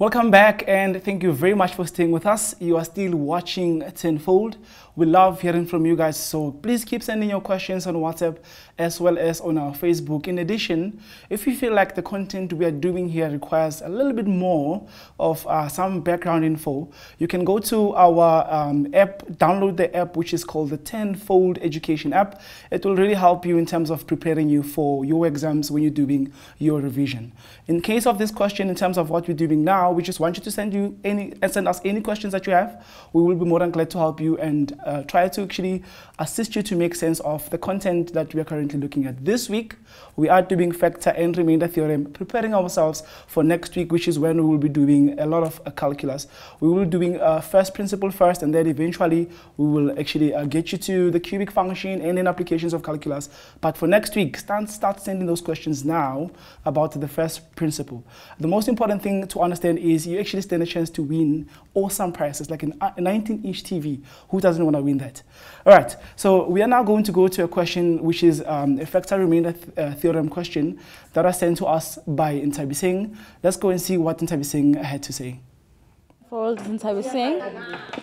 Welcome back and thank you very much for staying with us. You are still watching Tenfold we love hearing from you guys, so please keep sending your questions on WhatsApp as well as on our Facebook. In addition, if you feel like the content we are doing here requires a little bit more of uh, some background info, you can go to our um, app, download the app, which is called the Tenfold Education app. It will really help you in terms of preparing you for your exams when you're doing your revision. In case of this question, in terms of what we're doing now, we just want you to send you any send us any questions that you have. We will be more than glad to help you and uh, try to actually assist you to make sense of the content that we are currently looking at. This week, we are doing factor and remainder theorem, preparing ourselves for next week, which is when we will be doing a lot of uh, calculus. We will be doing uh, first principle first, and then eventually we will actually uh, get you to the cubic function and then applications of calculus. But for next week, start, start sending those questions now about the first principle. The most important thing to understand is you actually stand a chance to win awesome prizes, like a 19-inch TV. Who doesn't want win that. All right, so we are now going to go to a question which is um, a factor remainder th uh, theorem question that was sent to us by Intabi Singh. Let's go and see what Intabi Singh had to say. For all Intabi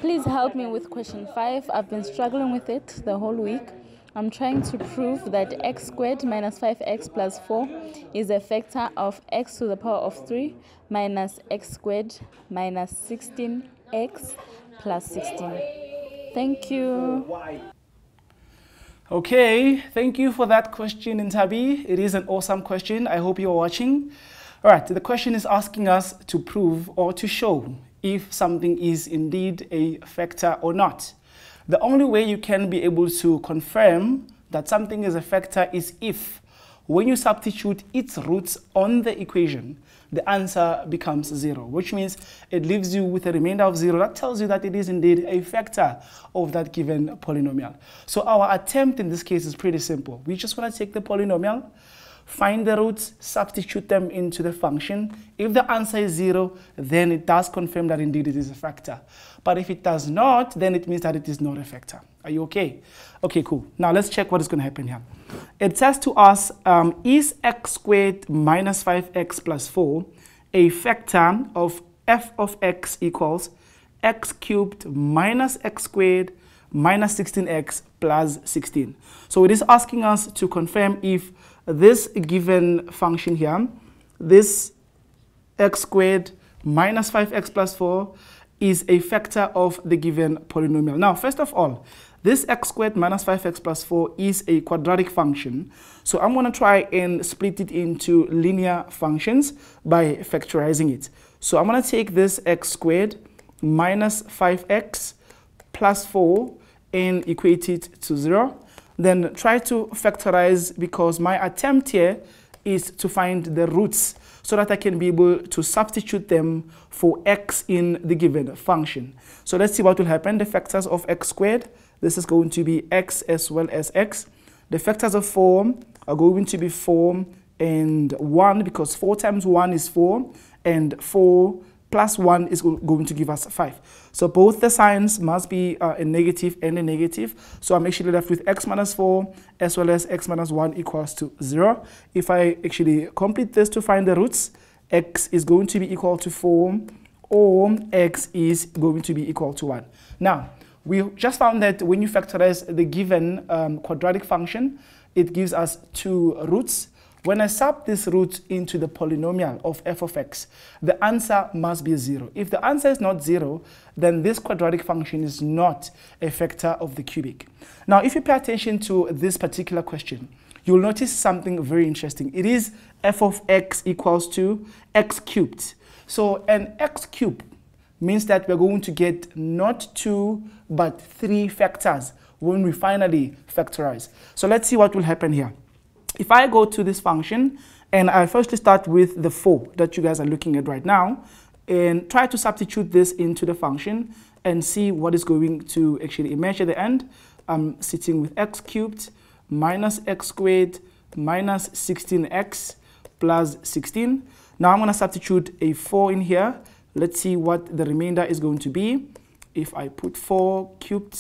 please help me with question five. I've been struggling with it the whole week. I'm trying to prove that x squared minus 5x plus 4 is a factor of x to the power of 3 minus x squared minus 16x plus 16. Thank you. Okay, thank you for that question, Intabi. It is an awesome question. I hope you're watching. All right, the question is asking us to prove or to show if something is indeed a factor or not. The only way you can be able to confirm that something is a factor is if when you substitute its roots on the equation, the answer becomes zero, which means it leaves you with a remainder of zero. That tells you that it is indeed a factor of that given polynomial. So our attempt in this case is pretty simple. We just want to take the polynomial, Find the roots, substitute them into the function. If the answer is zero, then it does confirm that indeed it is a factor. But if it does not, then it means that it is not a factor. Are you okay? Okay, cool. Now let's check what is going to happen here. It says to us, um, is x squared minus 5x plus 4 a factor of f of x equals x cubed minus x squared minus 16x plus 16. So it is asking us to confirm if this given function here, this x squared minus 5x plus 4 is a factor of the given polynomial. Now, first of all, this x squared minus 5x plus 4 is a quadratic function. So I'm going to try and split it into linear functions by factorizing it. So I'm going to take this x squared minus 5x plus 4 and equate it to 0. Then try to factorize because my attempt here is to find the roots so that I can be able to substitute them for x in the given function. So let's see what will happen. The factors of x squared, this is going to be x as well as x. The factors of 4 are going to be 4 and 1 because 4 times 1 is 4 and 4 plus 1 is going to give us 5. So both the signs must be uh, a negative and a negative. So I'm actually left with x minus 4 as well as x minus 1 equals to 0. If I actually complete this to find the roots, x is going to be equal to 4 or x is going to be equal to 1. Now, we just found that when you factorize the given um, quadratic function, it gives us two roots when I sub this root into the polynomial of f of x, the answer must be 0. If the answer is not 0, then this quadratic function is not a factor of the cubic. Now, if you pay attention to this particular question, you'll notice something very interesting. It is f of x equals to x cubed. So an x cubed means that we're going to get not two, but three factors when we finally factorize. So let's see what will happen here. If I go to this function and I firstly start with the 4 that you guys are looking at right now and try to substitute this into the function and see what is going to actually emerge at the end. I'm sitting with x cubed minus x squared minus 16x plus 16. Now I'm going to substitute a 4 in here. Let's see what the remainder is going to be. If I put 4 cubed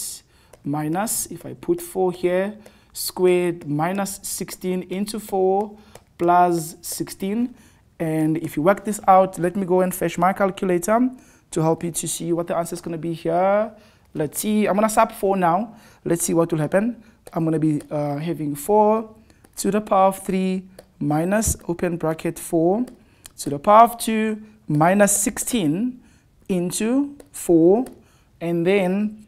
minus, if I put 4 here, squared minus 16 into 4 plus 16. And if you work this out, let me go and fetch my calculator to help you to see what the answer is going to be here. Let's see. I'm going to sub 4 now. Let's see what will happen. I'm going to be uh, having 4 to the power of 3 minus open bracket 4 to the power of 2 minus 16 into 4 and then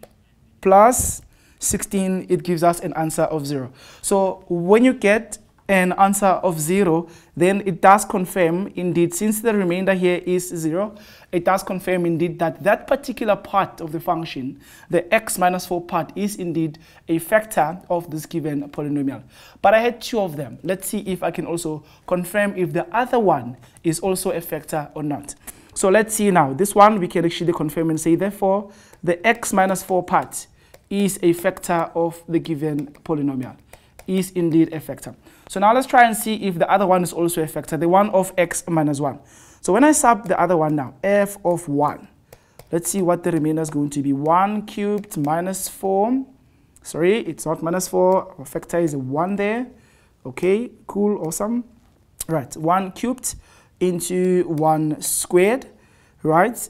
plus 16, it gives us an answer of 0. So when you get an answer of 0, then it does confirm, indeed, since the remainder here is 0, it does confirm, indeed, that that particular part of the function, the x minus 4 part, is indeed a factor of this given polynomial. But I had two of them. Let's see if I can also confirm if the other one is also a factor or not. So let's see now. This one we can actually confirm and say, therefore, the x minus 4 part is a factor of the given polynomial. Is indeed a factor. So now let's try and see if the other one is also a factor, the one of x minus 1. So when I sub the other one now, f of 1, let's see what the remainder is going to be. 1 cubed minus 4. Sorry, it's not minus 4. Our factor is 1 there. Okay, cool, awesome. Right, 1 cubed into 1 squared, right?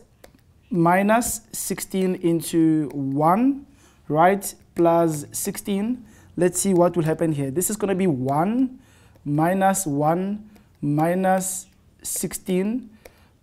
Minus 16 into 1 right, plus 16. Let's see what will happen here. This is going to be 1 minus 1 minus 16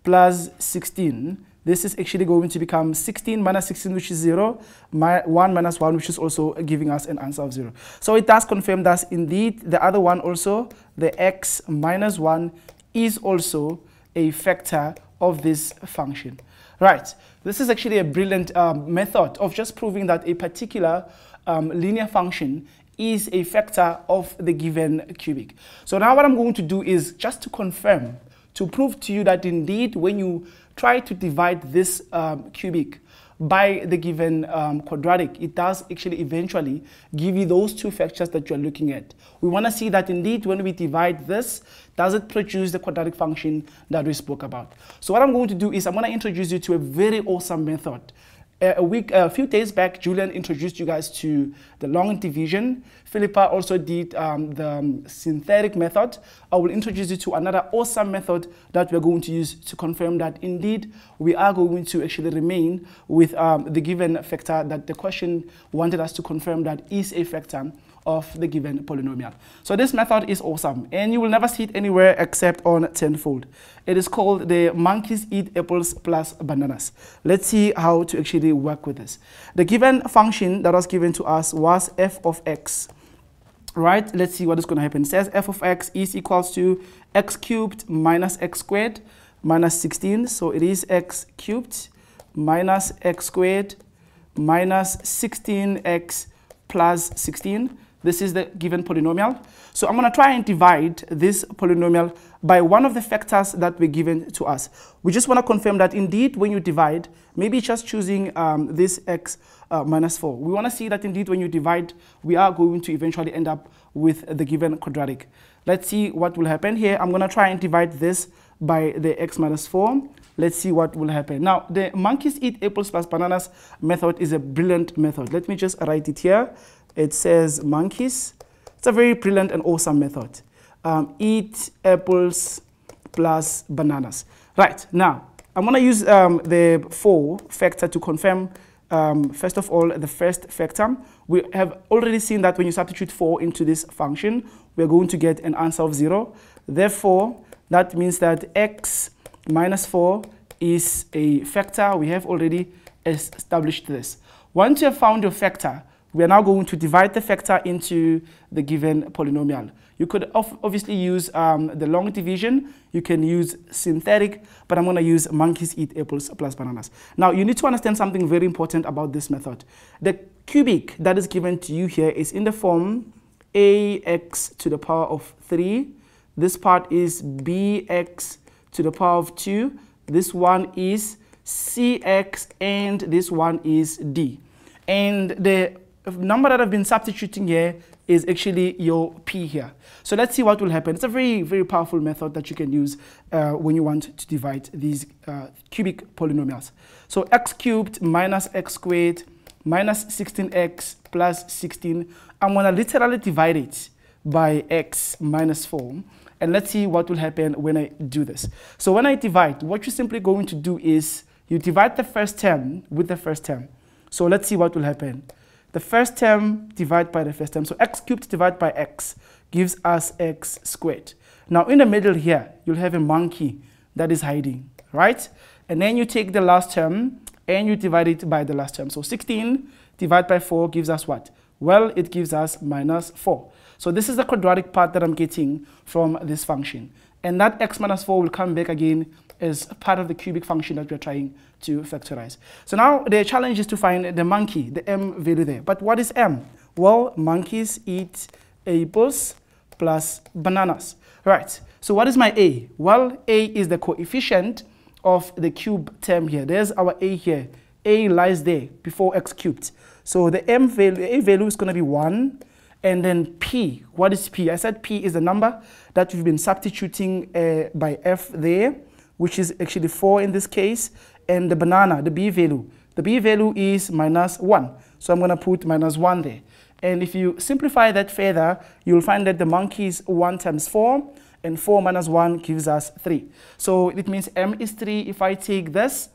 plus 16. This is actually going to become 16 minus 16, which is 0, my, 1 minus 1, which is also giving us an answer of 0. So it does confirm that indeed the other one also, the x minus 1, is also a factor of this function. Right, this is actually a brilliant um, method of just proving that a particular um, linear function is a factor of the given cubic. So now what I'm going to do is just to confirm, to prove to you that indeed when you try to divide this um, cubic by the given um, quadratic, it does actually eventually give you those two factors that you're looking at. We want to see that indeed when we divide this, does it produce the quadratic function that we spoke about? So what I'm going to do is I'm going to introduce you to a very awesome method a week, a few days back, Julian introduced you guys to the long division. Philippa also did um, the um, synthetic method. I will introduce you to another awesome method that we're going to use to confirm that indeed we are going to actually remain with um, the given factor that the question wanted us to confirm that is a factor of the given polynomial. So this method is awesome and you will never see it anywhere except on tenfold. It is called the monkeys eat apples plus bananas. Let's see how to actually work with this. The given function that was given to us was f of x right? Let's see what is going to happen. It says f of x is equals to x cubed minus x squared minus 16. So it is x cubed minus x squared minus 16x plus 16. This is the given polynomial. So I'm going to try and divide this polynomial by one of the factors that were given to us. We just want to confirm that indeed when you divide, maybe just choosing um, this x uh, minus 4. We want to see that indeed when you divide, we are going to eventually end up with the given quadratic. Let's see what will happen here. I'm going to try and divide this by the x minus 4. Let's see what will happen. Now, the monkeys eat apples plus bananas method is a brilliant method. Let me just write it here. It says monkeys. It's a very brilliant and awesome method. Um, eat apples plus bananas. Right, now, I'm going to use um, the 4 factor to confirm, um, first of all, the first factor. We have already seen that when you substitute 4 into this function, we're going to get an answer of 0. Therefore, that means that x minus 4 is a factor. We have already established this. Once you have found your factor, we are now going to divide the factor into the given polynomial. You could obviously use um, the long division. You can use synthetic, but I'm going to use monkeys eat apples plus bananas. Now, you need to understand something very important about this method. The cubic that is given to you here is in the form ax to the power of 3. This part is bx to the power of 2. This one is cx, and this one is d. And the number that I've been substituting here is actually your P here. So let's see what will happen. It's a very, very powerful method that you can use uh, when you want to divide these uh, cubic polynomials. So x cubed minus x squared minus 16x plus 16. I'm going to literally divide it by x minus 4. And let's see what will happen when I do this. So when I divide, what you're simply going to do is you divide the first term with the first term. So let's see what will happen the first term divided by the first term. So x cubed divided by x gives us x squared. Now in the middle here, you'll have a monkey that is hiding, right? And then you take the last term and you divide it by the last term. So 16 divided by 4 gives us what? Well, it gives us minus 4. So this is the quadratic part that I'm getting from this function. And that x minus 4 will come back again is part of the cubic function that we're trying to factorize. So now the challenge is to find the monkey, the m value there. But what is m? Well, monkeys eat apples plus bananas. Right, so what is my a? Well, a is the coefficient of the cube term here. There's our a here. a lies there before x cubed. So the m value, a value is going to be 1 and then P, what is P? I said P is the number that we've been substituting uh, by F there which is actually 4 in this case, and the banana, the B value. The B value is minus 1. So I'm going to put minus 1 there. And if you simplify that further, you'll find that the monkey is 1 times 4, and 4 minus 1 gives us 3. So it means m is 3. If I take this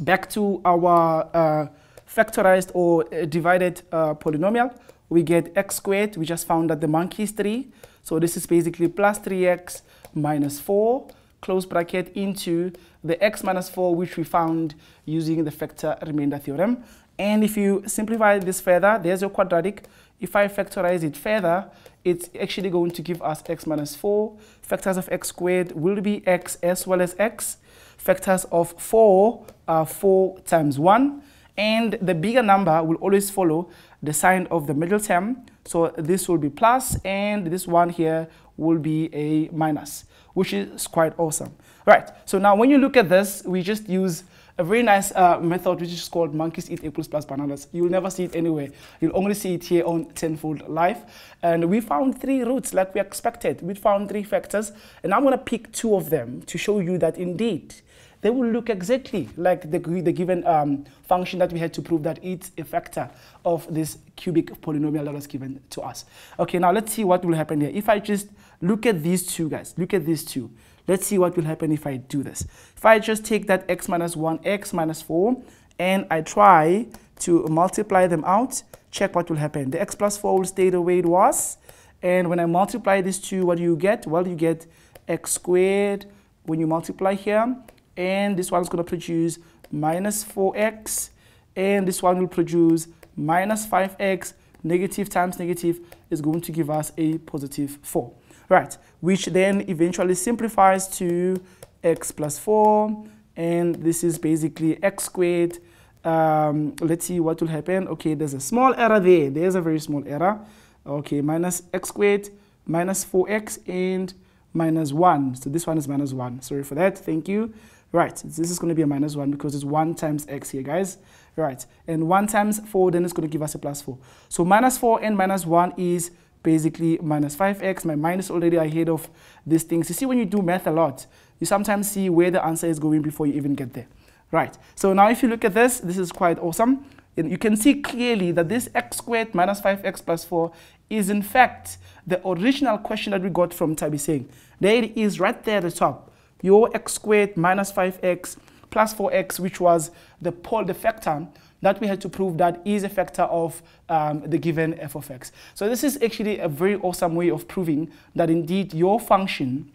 back to our uh, factorized or uh, divided uh, polynomial, we get x squared. We just found that the monkey is 3. So this is basically plus 3x minus 4 close bracket into the x minus 4 which we found using the factor remainder theorem. And if you simplify this further, there's your quadratic. If I factorize it further, it's actually going to give us x minus 4. Factors of x squared will be x as well as x. Factors of 4 are 4 times 1. And the bigger number will always follow the sign of the middle term. So this will be plus and this one here will be a minus which is quite awesome. Right, so now when you look at this, we just use a very nice uh, method which is called monkeys eat apples plus bananas. You'll never see it anywhere. You'll only see it here on Tenfold Live. And we found three routes like we expected. We found three factors, and I'm gonna pick two of them to show you that indeed they will look exactly like the, the given um, function that we had to prove that it's a factor of this cubic polynomial that was given to us. Okay, now let's see what will happen here. If I just look at these two guys, look at these two. Let's see what will happen if I do this. If I just take that x minus 1, x minus 4, and I try to multiply them out, check what will happen. The x plus 4 will stay the way it was. And when I multiply these two, what do you get? Well, you get x squared. When you multiply here, and this one's going to produce minus 4x, and this one will produce minus 5x, negative times negative is going to give us a positive 4. Right, which then eventually simplifies to x plus 4, and this is basically x squared. Um, let's see what will happen. Okay, there's a small error there. There's a very small error. Okay, minus x squared, minus 4x, and minus 1. So this one is minus 1. Sorry for that. Thank you. Right, this is going to be a minus 1 because it's 1 times x here, guys. Right, and 1 times 4, then it's going to give us a plus 4. So minus 4 and minus 1 is basically minus 5x. My minus already ahead of these things. You see, when you do math a lot, you sometimes see where the answer is going before you even get there. Right, so now if you look at this, this is quite awesome. And you can see clearly that this x squared minus 5x plus 4 is in fact the original question that we got from Tabi Singh. There it is right there at the top your x squared minus 5x plus 4x, which was the pole, the factor that we had to prove that is a factor of um, the given f of x. So this is actually a very awesome way of proving that indeed your function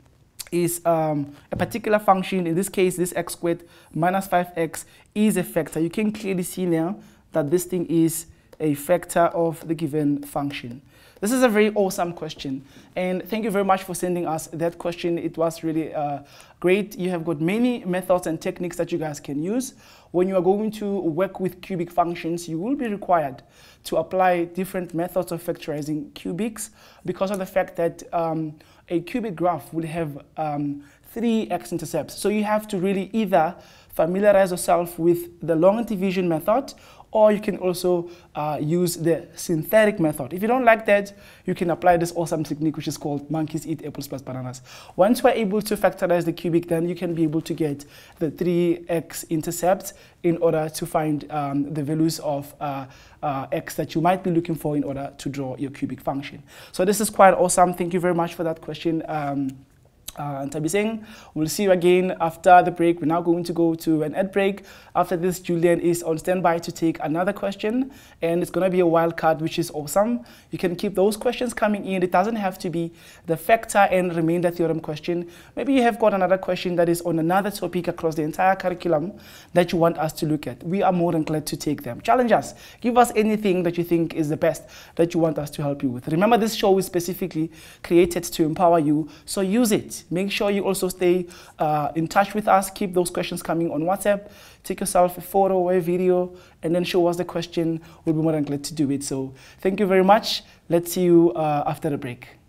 is um, a particular function, in this case, this x squared minus 5x is a factor. You can clearly see now that this thing is a factor of the given function. This is a very awesome question. And thank you very much for sending us that question. It was really uh, great. You have got many methods and techniques that you guys can use. When you are going to work with cubic functions, you will be required to apply different methods of factorizing cubics because of the fact that um, a cubic graph will have um, three x-intercepts. So you have to really either familiarize yourself with the long division method or you can also uh, use the synthetic method. If you don't like that, you can apply this awesome technique which is called monkeys eat apples plus bananas. Once we're able to factorize the cubic, then you can be able to get the 3x intercept in order to find um, the values of uh, uh, x that you might be looking for in order to draw your cubic function. So this is quite awesome. Thank you very much for that question. Um, uh, and Tabiseng, we'll see you again after the break. We're now going to go to an ad break. After this, Julian is on standby to take another question, and it's going to be a wild card, which is awesome. You can keep those questions coming in. It doesn't have to be the factor and remainder theorem question. Maybe you have got another question that is on another topic across the entire curriculum that you want us to look at. We are more than glad to take them. Challenge us. Give us anything that you think is the best that you want us to help you with. Remember, this show is specifically created to empower you, so use it. Make sure you also stay uh, in touch with us. Keep those questions coming on WhatsApp. Take yourself a photo or a video and then show us the question. We'll be more than glad to do it. So thank you very much. Let's see you uh, after the break.